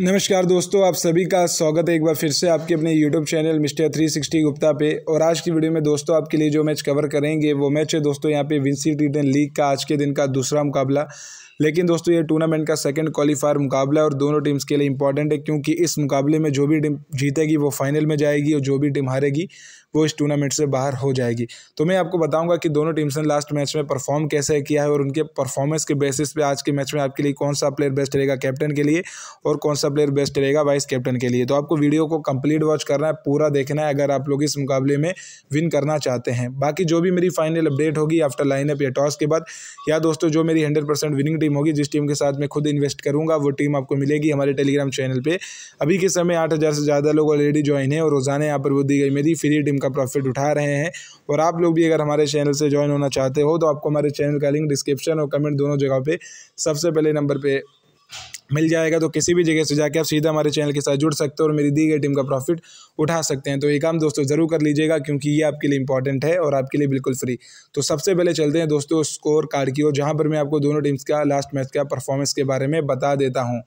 नमस्कार दोस्तों आप सभी का स्वागत है एक बार फिर से आपके अपने YouTube channel mister three sixty Gupta पे और आज की वीडियो में दोस्तों आपके लिए जो मैच कवर करेंगे वो मैच है दोस्तों यहाँ पे विंसी टी लीग का आज के दिन का दूसरा मुकाबला लेकिन दोस्तों ये टूर्नामेंट का सेकेंड क्वालिफायर मुकाबला है और दोनों टीम्स के लिए इंपॉर्टेंट है क्योंकि इस मुकाबले में जो भी टीम जीतेगी वो फाइनल में जाएगी और जो भी टीम हारेगी वो इस टूर्नामेंट से बाहर हो जाएगी तो मैं आपको बताऊंगा कि दोनों टीम्स ने लास्ट मैच में परफॉर्म कैसे किया है और उनके परफॉर्मेंस के बेसिस पे आज के मैच में आपके लिए कौन सा प्लेयर बेस्ट रहेगा कैप्टन के लिए और कौन सा प्लेयर बेस्ट रहेगा वाइस कैप्टन के लिए तो आपको वीडियो को कंप्लीट वॉच करना है पूरा देखना है अगर आप लोग इस मुकाबले में विन करना चाहते हैं बाकी जो भी मेरी फाइनल अपडेट होगी आफ्टर लाइनअप या टॉस के बाद या दोस्तों जो मेरी हंड्रेड विनिंग टीम होगी जिस टीम के साथ मैं खुद इन्वेस्ट करूँगा वो टीम आपको मिलेगी हमारे टेलीग्राम चैनल पर अभी के समय आठ हज़ार से ज़्यादा लोग ऑलरेडी ज्वाइन है और रोज़ाना यहाँ पर वो दी गई मेरी फ्री टीम का प्रॉफिट उठा रहे हैं और आप लोग भी अगर हमारे चैनल से ज्वाइन होना चाहते हो तो आपको हमारे चैनल का लिंक डिस्क्रिप्शन और कमेंट दोनों जगह पर सबसे पहले नंबर पर मिल जाएगा तो किसी भी जगह से जाके आप सीधा हमारे चैनल के साथ जुड़ सकते हो और मेरी दी गई टीम का प्रॉफिट उठा सकते हैं तो ये काम दोस्तों ज़रूर कर लीजिएगा क्योंकि ये आपके लिए इंपॉर्टेंट है और आपके लिए बिल्कुल फ्री तो सबसे पहले चलते हैं दोस्तों स्कोर कार्ड की ओर जहाँ पर मैं आपको दोनों टीम्स का लास्ट मैच का परफॉर्मेंस के बारे में बता देता हूँ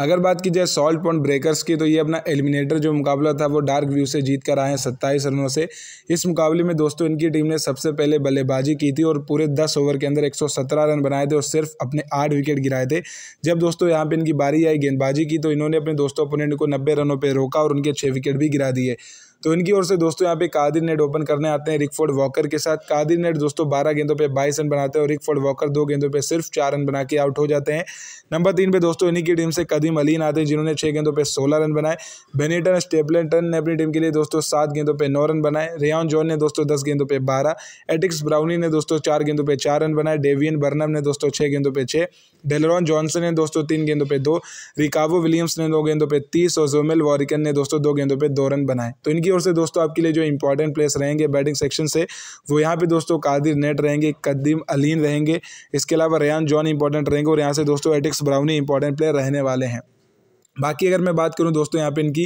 अगर बात की जाए सॉल्ट पॉइंट ब्रेकर्स की तो ये अपना एलिमिनेटर जो मुकाबला था वो डार्क व्यू से जीत कर आए हैं सत्ताईस रनों से इस मुकाबले में दोस्तों इनकी टीम ने सबसे पहले बल्लेबाजी की थी और पूरे दस ओवर के अंदर एक रन बनाए थे और सिर्फ अपने आठ विकेट गिराए थे जब दोस्तों यहाँ पर इनकी बारी आई गेंदबाजी की तो इन्होंने अपने दोस्तों अपोनेंट को नब्बे रनों पर रोका और उनके छः विकेट भी गिरा दिए तो इनकी ओर से दोस्तों यहाँ पे कादिर नेट ओपन करने आते हैं रिकफोर्ड वॉकर के साथ कादिर नेट दोस्तों बारह गेंदों पर बाईस रन बनाते हैं और रिकफोर्ड वॉकर दो गेंदों पर सिर्फ चार रन बना के आउट हो जाते हैं नंबर तीन पे दोस्तों इन्हीं की टीम से कदीम अलीन आते हैं जिन्होंने छः गेंदों पर सोलह रन बनाए बेनेटन स्टेपलेटन ने अपनी टीम के लिए दोस्तों सात गेंदों पर नौ रन बनाए रेन जॉन ने दोस्तों दस गेंदों पर बारह एटिक्स ब्राउनी ने दोस्तों चार गेंदों पर चार रन बनाए डेवियन बर्नम ने दोस्तों छः गेंदों पर छः डेलरॉन जॉनसन ने दोस्तों तीन गेंदों पर दो रिकावो विलियम्स ने दो गेंदों पर तीस और जोमेल वॉरिकन ने दोस्तों दो गेंदों पर दो रन बनाए तो इनकी की ओर से दोस्तों आपके लिए जो इंपॉर्टेंट प्लेस रहेंगे बैटिंग सेक्शन से वो यहाँ पे दोस्तों कादिर नेट रहेंगे कदीम अलीन रहेंगे इसके अलावा रेयान जॉन इंपॉर्टेंट रहेंगे और यहाँ से दोस्तों एटिक्स ब्राउनी इंपॉर्टेंट प्लेयर रहने वाले हैं बाकी अगर मैं बात करूं दोस्तों यहाँ पे इनकी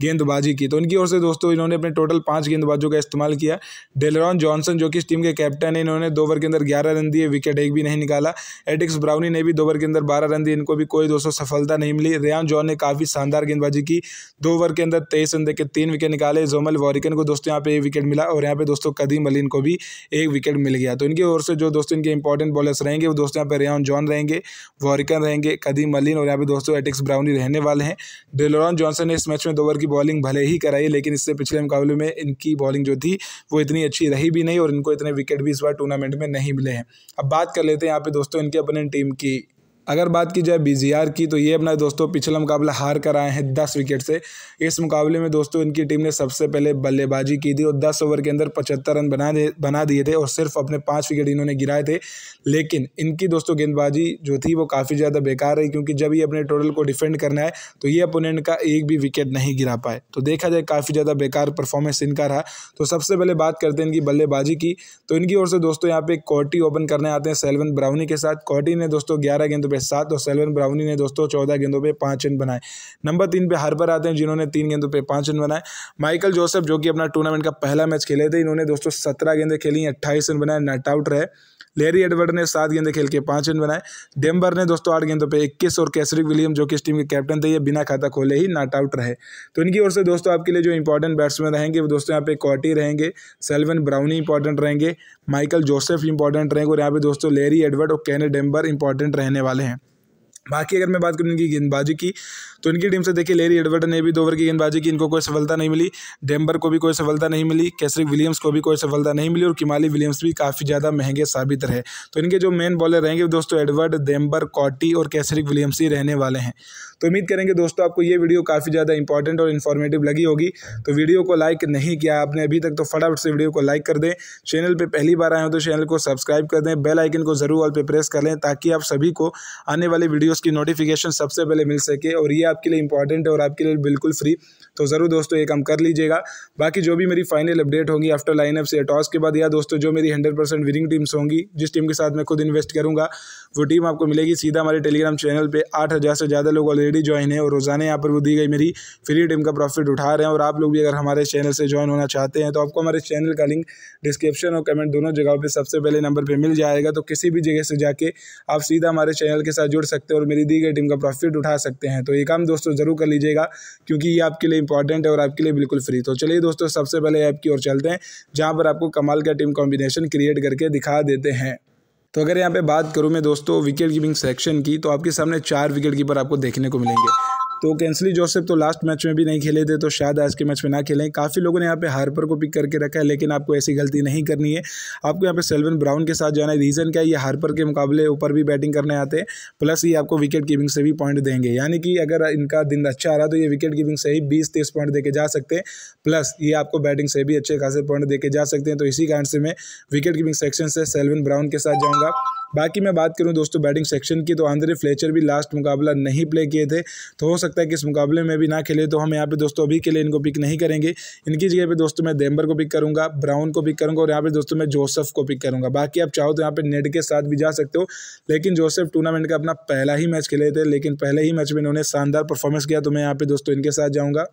गेंदबाजी की तो इनकी ओर से दोस्तों इन्होंने अपने टोटल पांच गेंदबाजों का इस्तेमाल किया डेलरॉन जॉनसन जो कि इस टीम के कैप्टन है इन्होंने दो ओवर के अंदर ग्यारह रन दिए विकेट एक भी नहीं निकाला एडिक्स ब्राउनी ने भी दो ओवर के अंदर बारह रन दिए इनको भी कोई दोस्तों सफलता नहीं मिली रेयान जॉन ने काफ़ी शानदार गेंदबाजी की दो ओवर के अंदर तेईस रन देकर तीन विकेट निकाले जोमल वॉरिकन को दोस्तों यहाँ पर एक विकेट मिला और यहाँ पर दोस्तों कदीम अली को भी एक विकेट मिल गया तो इनकी ओर से जो दोस्तों इनके इंपॉर्टेंट बॉलर्स रहेंगे वो दोस्तों यहाँ पर रेयान जॉन रहेंगे वॉरिकन रहेंगे कदीम अलीन और यहाँ पर दोस्तों एडिक्स ब्राउनी रहने वाले हैं डेलोरॉन जॉनसन ने इस मैच में दो ओवर की बॉलिंग भले ही कराई लेकिन इससे पिछले मुकाबले में इनकी बॉलिंग जो थी वो इतनी अच्छी रही भी नहीं और इनको इतने विकेट भी इस बार टूर्नामेंट में नहीं मिले हैं अब बात कर लेते हैं यहाँ पे दोस्तों इनके अपने टीम की अगर बात की जाए बी की तो ये अपना दोस्तों पिछला मुकाबला हार कर आए हैं दस विकेट से इस मुकाबले में दोस्तों इनकी टीम ने सबसे पहले बल्लेबाजी की थी और दस ओवर के अंदर पचहत्तर रन बना दे बना दिए थे और सिर्फ अपने पाँच विकेट इन्होंने गिराए थे लेकिन इनकी दोस्तों गेंदबाजी जो थी वो काफ़ी ज़्यादा बेकार रही क्योंकि जब ये अपने टोटल को डिफेंड करना है तो ये अपोनेंट का एक भी विकेट नहीं गिरा पाए तो देखा जाए काफ़ी ज़्यादा बेकार परफॉर्मेंस इनका रहा तो सबसे पहले बात करते हैं इनकी बल्लेबाजी की तो इनकी ओर से दोस्तों यहाँ पे कॉटी ओपन करने आते हैं सेल्वन ब्राउनी के साथ कॉटी ने दोस्तों ग्यारह गेंद पे सात और सेलवन ब्राउनी ने दोस्तों चौदह गेंदों पे पाँच रन बनाए नंबर तीन पे हार्पर आते हैं जिन्होंने तीन गेंदों पे पाँच रन बनाए माइकल जोसेफ जो कि अपना टूर्नामेंट का पहला मैच खेले थे इन्होंने दोस्तों सत्रह गेंदें खेली अट्ठाईस रन बनाए नट आउट रहे लेरी एडवर्ड ने सात गेंदे खेल के पाँच रन बनाए डेम्बर ने दोस्तों आठ गेंदों पर इक्कीस और कैसरिक विलियम जो कि इस टीम के कैप्टन थे ये बिना खाता खोले ही नॉट आउट रहे तो इनकी ओर से दोस्तों आपके लिए जो इंपॉर्टेंट बैट्समैन रहेंगे वो दोस्तों यहाँ पे कॉटी रहेंगे सेल्वन ब्राउनी इंपॉर्टेंट रहेंगे माइकल जोसेफ इंपॉर्टेंट रहेंगे और यहाँ पे दोस्तों लेरी एडवर्ड और कैने डेम्बर इंपॉर्टेंट रहने वाले हैं बाकी अगर मैं बात करूँ इनकी गेंदबाजी की तो इनकी टीम से देखिए लेरी एडवर्ड ने भी दो ओवर की गेंदबाजी की इनको कोई सफलता नहीं मिली डेम्बर को भी कोई सफलता नहीं मिली कैसरिक विलियम्स को भी कोई सफलता नहीं मिली और किमाली विलियम्स भी काफ़ी ज़्यादा महंगे साबित रहे तो इनके जो मेन बॉलर रहेंगे दोस्तों एडवर्ड डेम्बर कॉटी और कैसरिक विलियम्स ही रहने वाले हैं तो उम्मीद करेंगे दोस्तों आपको ये वीडियो काफ़ी ज़्यादा इंपॉर्टेंट और इन्फॉर्मेटिव लगी होगी तो वीडियो को लाइक नहीं किया आपने अभी तक तो फटाफट से वीडियो को लाइक कर दें चैनल पर पहली बार आए हो तो चैनल को सब्सक्राइब कर दें बेल आइकन को ज़रूर ऑल पे प्रेस कर लें ताकि आप सभी को आने वाले वीडियोज़ की नोटिफिकेशन सबसे पहले मिल सके और ये आपके लिए इंपॉर्टेंट है और आपके लिए बिल्कुल फ्री तो ज़रूर दोस्तों ये काम कर लीजिएगा बाकी जो भी मेरी फाइनल अपडेट होगी आफ्टर लाइनअप से टॉस के बाद या दोस्तों जो मेरी हंड्रेड परसेंट विनिंग टीम्स होंगी जिस टीम के साथ मैं खुद इन्वेस्ट करूँगा वो टीम आपको मिलेगी सीधा हमारे टेलीग्राम चैनल पर आठ हज़ार से ज़्यादा लोग ऑलरेडी ज्वाइन है और रोज़ाना यहाँ पर वो दी गई मेरी फ्री टीम का प्रॉफिट उठा रहे हैं और आप लोग भी अगर हमारे चैनल से ज्वाइन होना चाहते हैं तो आपको हमारे चैनल का लिंक डिस्क्रिप्शन और कमेंट दोनों जगहों पर सबसे पहले नंबर पर मिल जाएगा तो किसी भी जगह से जाके आप सीधा हमारे चैनल के साथ जुड़ सकते हैं और मेरी दी गई टीम का प्रॉफिट उठा सकते हैं तो ये काम दोस्तों ज़रूर कर लीजिएगा क्योंकि ये आपके लिए इंपॉर्टेंट है और आपके लिए बिल्कुल फ्री तो चलिए दोस्तों सबसे पहले ऐप की ओर चलते हैं जहाँ पर आपको कमाल का टीम कॉम्बिनेशन क्रिएट करके दिखा देते हैं तो अगर यहाँ पे बात करूँ मैं दोस्तों विकेट कीपिंग सेक्शन की तो आपके सामने चार विकेट कीपर आपको देखने को मिलेंगे तो कैंसली जोसेफ तो लास्ट मैच में भी नहीं खेले थे तो शायद आज के मैच में ना खेलें काफ़ी लोगों ने यहाँ पे हार्पर को पिक करके रखा है लेकिन आपको ऐसी गलती नहीं करनी है आपको यहाँ पे सेल्वन ब्राउन के साथ जाना है रीज़न क्या है ये हार्पर के मुकाबले ऊपर भी बैटिंग करने आते हैं प्लस ये आपको विकेट कीपिंग से भी पॉइंट देंगे यानी कि अगर इनका दिन अच्छा आ रहा तो ये विकेट कीपिंग से ही बीस तीस पॉइंट दे के जा सकते हैं प्लस ये आपको बैटिंग से भी अच्छे खासे पॉइंट दे के जा सकते हैं तो इसी कारण से मैं विकेट कीपिंग सेक्शन से सेल्वन ब्राउन के साथ जाऊँगा बाकी मैं बात करूँ दोस्तों बैटिंग सेक्शन की तो आंद्रे फ्लेचर भी लास्ट मुकाबला नहीं प्ले किए थे तो हो सकता है कि इस मुकाबले में भी ना खेले तो हम यहाँ पे दोस्तों अभी के लिए इनको पिक नहीं करेंगे इनकी जगह पे दोस्तों मैं देम्बर को पिक करूँगा ब्राउन को पिक करूँगा और यहाँ पे दोस्तों मैं जोसेफ को पिक करूँगा बाकी आप चाहो तो यहाँ पे नेट के साथ भी जा सकते हो लेकिन जोसेफ टूर्नामेंट का अपना पहला ही मैच खेले थे लेकिन पहले ही मैच में इन्होंने शानदार परफॉर्मेंस किया तो मैं यहाँ पे दोस्तों इनके साथ जाऊँगा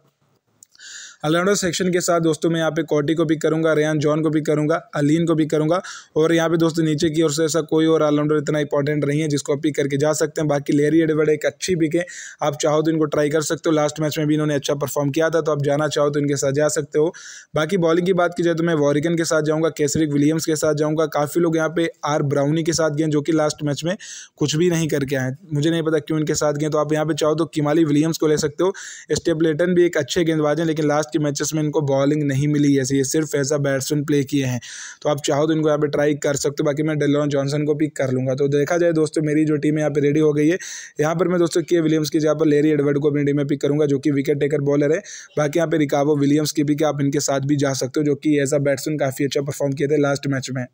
अलाउंडर सेक्शन के साथ दोस्तों मैं यहाँ पे कॉटी को पिक करूँगा रेयान जॉन को पिक करूँगा अलीन को पिक करूँगा और यहाँ पे दोस्तों नीचे की ओर से ऐसा कोई और ऑलराउंडर इतना इंपॉर्टेंट नहीं है जिसको पिक करके जा सकते हैं बाकी लेरी एडवर्ड एक अच्छी पिक है आप चाहो तो इनको ट्राई कर सकते हो लास्ट मैच में भी इन्होंने अच्छा परफॉर्म किया था तो आप जाना चाहो तो इनके साथ जा सकते हो बाकी बॉलिंग की बात की जाए तो मैं वॉरिकन के साथ जाऊँगा कैसरिक विलियम्स के साथ जाऊँगा काफ़ी लोग यहाँ पे आर ब्राउनी के साथ गए जो कि लास्ट मैच में कुछ भी नहीं करके आए मुझे नहीं पता क्यों इनके साथ गए तो आप यहाँ पे चाहो तो किमाली विलियम्स को ले सकते हो स्टेपलेटन भी एक अच्छे गेंदबाज हैं लेकिन लास्ट के मैचेस में इनको बॉलिंग नहीं मिली ऐसे ये सिर्फ एज अ बैट्समैन प्ले किए हैं तो आप चाहो तो इनको यहाँ पे ट्राई कर सकते हो बाकी मैं डेलॉन जॉनसन को पिक कर लूँगा तो देखा जाए दोस्तों मेरी जो टीम यहाँ पर रेडी हो गई है यहाँ पर मैं दोस्तों के विलियम्स की जहाँ पर लेरी एडवर्ड को अपनी टीम में पिक करूँगा जो कि विकेट टेकर बॉलर है बाकी यहाँ पर रिकावो विलियम्स की भी आप इनके साथ भी जा सकते हो जो कि एज अ बैट्समैन काफ़ी अच्छा परफॉर्म किए थे लास्ट मैच में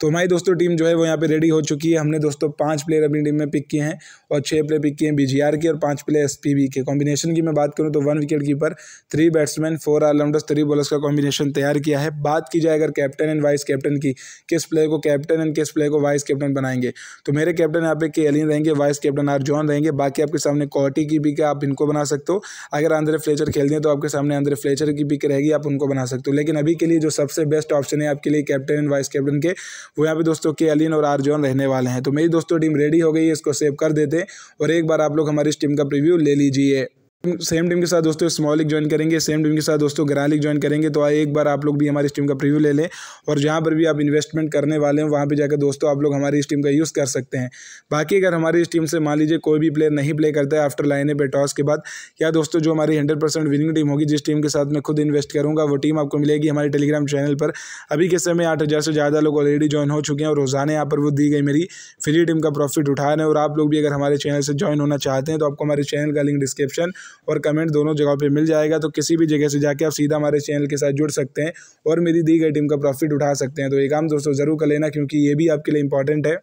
तो हमारी दोस्तों टीम जो है वो यहाँ पे रेडी हो चुकी है हमने दोस्तों पांच प्लेयर अपनी टीम में पिक किए हैं और छः प्लेयर पिक किए हैं बीजीआर के और पांच प्लेयर एसपीबी के कॉम्बिनेशन की मैं बात करूँ तो one wicket keeper three batsman four allrounders three bowlers का कॉम्बिनेशन तैयार किया है बात की जाए अगर कैप्टन एंड वाइस कैप्टन की किस प्लेयर को कैप्टन एंड किस प्लेयर को वाइस कैप्टन बनाएंगे तो मेरे कैप्टन यहाँ पे के एलिन रहेंगे वाइस कैप्टन आर जॉन रहेंगे बाकी आपके सामने कॉटी की पिक है आप इनको बना सकते हो अगर आंद्रे फ्लेचर खेल दें तो आपके सामने आंद्रे फ्लेचर की पिक रहेगी आप उनको बना सकते हो लेकिन अभी के लिए जो सबसे बेस्ट ऑप्शन है आपके लिए कैप्टन एंड वाइस कैप्टन के वो यहाँ पे दोस्तों के अलिन और आरजोन रहने वाले हैं तो मेरी दोस्तों टीम रेडी हो गई है इसको सेव कर देते और एक बार आप लोग हमारी इस टीम का प्रिव्यू ले लीजिए सेम टीम के साथ दोस्तों स्मॉल लीग ज्वाइन करेंगे सेम टीम के साथ दोस्तों ग्रैंड लीग ज्वाइन करेंगे तो आई एक बार आप लोग भी हमारी इस टीम का प्रीव्यू ले लें और जहाँ पर भी आप इन्वेस्टमेंट करने वाले हैं वहाँ पर जाकर दोस्तों आप लोग हमारी इस टीम का यूज़ कर सकते हैं बाकी अगर हमारी इस टीम से मान लीजिए कोई भी प्लेयर नहीं प्ले करता है आफ्टर लाइने पे टॉस के बाद या दोस्तों जो हमारी हंड्रेड परसेंट विनिंग टीम होगी जिस टीम के साथ मैं खुद इन्वेस्ट करूँगा वो टीम आपको मिलेगी हमारे टेलीग्राम चैनल पर अभी के समय आठ हज़ार से ज़्यादा लोग ऑलरेडी ज्वाइन हो चुके हैं और रोज़ाना यहाँ पर वो दी गई मेरी फ्री टीम का प्रॉफिट उठा रहे हैं और आप लोग भी अगर हमारे चैनल से ज्वाइन होना चाहते हैं तो आपको हमारे चैनल का लिंक डिस्क्रिप्शन और कमेंट दोनों जगहों पे मिल जाएगा तो किसी भी जगह से जाके आप सीधा हमारे चैनल के साथ जुड़ सकते हैं और मेरी दी गई टीम का प्रॉफिट उठा सकते हैं तो ये काम दोस्तों ज़रूर कर लेना क्योंकि ये भी आपके लिए इंपॉर्टेंट है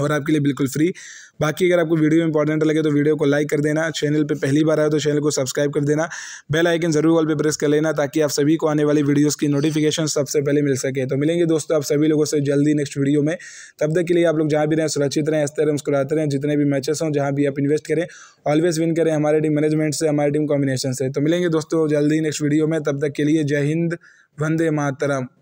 और आपके लिए बिल्कुल फ्री बाकी अगर आपको वीडियो इंपॉर्टेंट लगे तो वीडियो को लाइक कर देना चैनल पे पहली बार आए तो चैनल को सब्सक्राइब कर देना बेल आइकन जरूर ऑल पे प्रेस कर लेना ताकि आप सभी को आने वाली वीडियोस की नोटिफिकेशन सबसे पहले मिल सके तो मिलेंगे दोस्तों आप सभी लोगों से जल्दी नेक्स्ट वीडियो में तब तक के लिए आप लोग जहाँ भी रहें सुरक्षित रहें हंसते रहें मुस्कुराते रहें जितने भी मैचेस हों जहाँ भी आप इन्वेस्ट करें ऑलवेज विन करें हमारे टीम मैनेजमेंट से हमारी टीम कॉम्बिनेशन से तो मिलेंगे दोस्तों जल्दी नेक्स्ट वीडियो में तब तक के लिए जय हिंद वंदे मातरम